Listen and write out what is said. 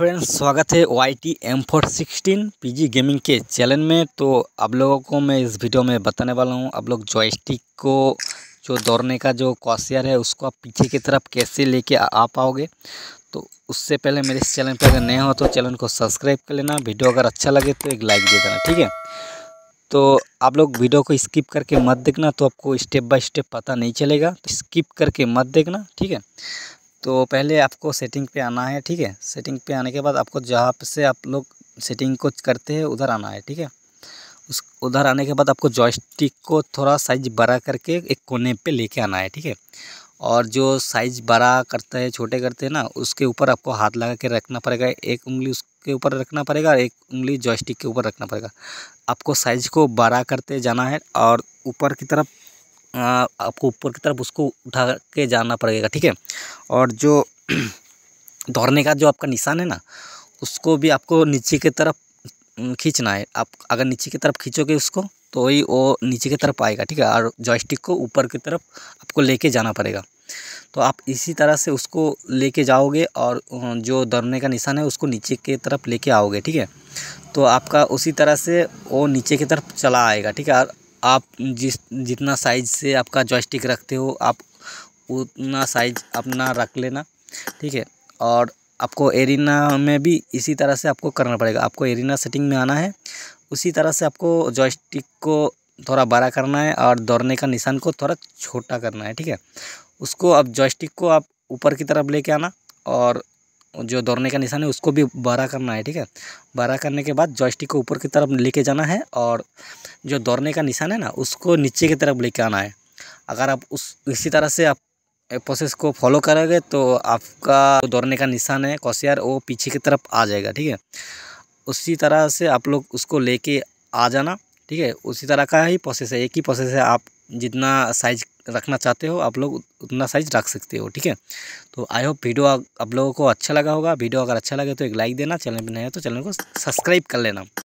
friends स्वागत है Y T M four sixteen P G gaming के चैनल में तो आप लोगों को मैं इस वीडियो में बताने वाला हूँ आप लोग जॉयस्टिक को जो दौड़ने का जो कॉशियर है उसको आप पीछे की तरफ कैसे लेके आ पाओगे तो उससे पहले मेरे इस चैनल पर अगर नए हो तो चैनल को सब्सक्राइब कर लेना वीडियो अगर अच्छा लगे तो एक लाइक दे देना ठीक है तो आप लोग वीडियो को स्किप करके मत देखना तो आपको स्टेप बाय स्टेप पता नहीं चलेगा तो स्किप करके मत देखना ठीक है तो पहले आपको सेटिंग पे आना है ठीक है सेटिंग पे आने के बाद आपको जहाँ से आप लोग सेटिंग को करते हैं उधर आना है ठीक है उस उधर आने के बाद आपको जॉयस्टिक को थोड़ा साइज बड़ा करके एक कोने पे लेके आना है ठीक है और जो साइज बड़ा करता है छोटे करते हैं ना उसके ऊपर आपको हाथ लगा के रखना पड़ेगा एक उंगली उसके ऊपर रखना पड़ेगा और एक उंगली जॉयस्टिक के ऊपर रखना पड़ेगा आपको साइज को बड़ा करते जाना है और ऊपर की तरफ आपको ऊपर की तरफ उसको उठा के जाना पड़ेगा ठीक है और जो दौड़ने का जो आपका निशान है ना उसको भी आपको नीचे की तरफ खींचना है आप अगर नीचे की तरफ खींचोगे उसको तो ही वो नीचे की तरफ आएगा ठीक है और जॉयस्टिक को ऊपर की तरफ आपको लेके जाना पड़ेगा तो आप इसी तरह से उसको लेके जाओगे और जो दौड़ने का निशान है उसको नीचे की तरफ लेके आओगे ठीक है तो आपका उसी तरह से वो नीचे की तरफ चला आएगा ठीक है और आप जिस जितना साइज से आपका जॉयस्टिक रखते हो आप उतना साइज अपना रख लेना ठीक है और आपको एरिना में भी इसी तरह से आपको करना पड़ेगा आपको एरिना सेटिंग में आना है उसी तरह से आपको जॉयस्टिक को थोड़ा बड़ा करना है और दौड़ने का निशान को थोड़ा छोटा करना है ठीक है उसको अब जॉयस्टिक को आप ऊपर की तरफ लेके आना और जो दौड़ने का निशान है उसको भी बड़ा करना है ठीक है बड़ा करने के बाद जॉयस्टिक को ऊपर की तरफ लेके जाना है और जो दौड़ने का निशान है ना उसको नीचे की तरफ लेके आना है अगर आप उस इसी तरह से आप प्रोसेस को फॉलो करोगे तो आपका दौड़ने का निशान है कौशियार वो पीछे की तरफ आ जाएगा ठीक है उसी तरह से आप लोग उसको लेके आ जाना ठीक है उसी तरह का ही प्रोसेस है एक ही प्रोसेस है आप जितना साइज रखना चाहते हो आप लोग उतना साइज रख सकते हो ठीक है तो आई होप वीडियो आप लोगों को अच्छा लगा होगा वीडियो अगर अच्छा लगे तो एक लाइक देना चैनल पर नया तो चैनल को सब्सक्राइब कर लेना